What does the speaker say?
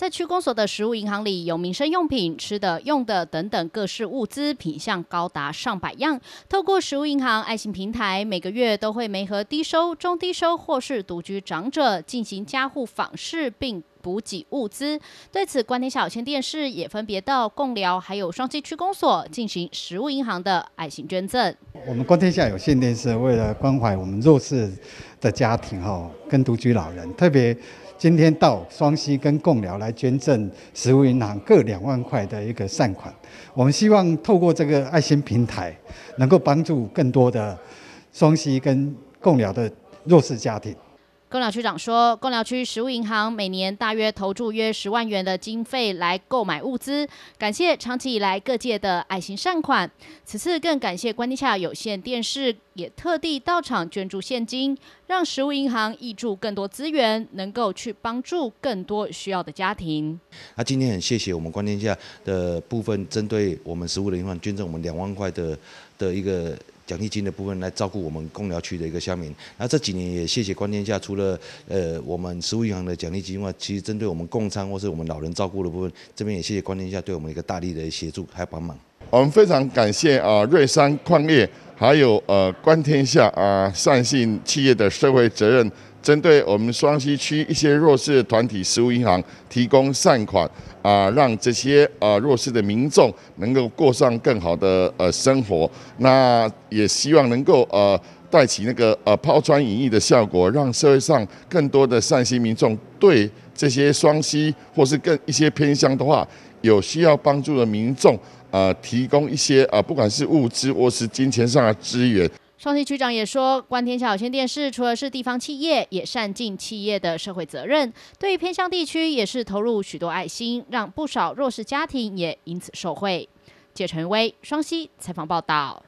在区公所的食物银行里，有民生用品、吃的、用的等等各式物资，品相高达上百样。透过食物银行爱心平台，每个月都会每和低收、中低收或是独居长者进行家户访视，并补给物资。对此，关天下有线电视也分别到共寮还有双溪区公所进行食物银行的爱心捐赠。我们关天下有线电视为了关怀我们弱势。的家庭哦，跟独居老人，特别今天到双溪跟共寮来捐赠食物银行各两万块的一个善款。我们希望透过这个爱心平台，能够帮助更多的双溪跟共寮的弱势家庭。公寮区长说，公寮区食物银行每年大约投注约十万元的经费来购买物资，感谢长期以来各界的爱心善款。此次更感谢关天下有线电视也特地到场捐助现金，让食物银行挹注更多资源，能够去帮助更多需要的家庭。那今天很谢谢我们关天下的部分，针对我们食物的银行捐赠我们两万块的的一个。奖励金的部分来照顾我们贡寮区的一个乡民，那这几年也谢谢关天下，除了呃我们食物银行的奖励金外，其实针对我们供餐或是我们老人照顾的部分，这边也谢谢关天下对我们一个大力的协助，还帮忙。我们非常感谢啊，瑞山矿业还有呃关天下啊，善信企业的社会责任。针对我们双溪区一些弱势团体，食物银行提供善款，啊，让这些啊弱势的民众能够过上更好的呃生活。那也希望能够呃带起那个呃抛砖引玉的效果，让社会上更多的善心民众对这些双溪或是更一些偏乡的话有需要帮助的民众啊，提供一些啊不管是物资或是金钱上的支援。双溪区长也说，观天下有线电视除了是地方企业，也善尽企业的社会责任，对于偏乡地区也是投入许多爱心，让不少弱势家庭也因此受惠。谢陈威，双溪采访报道。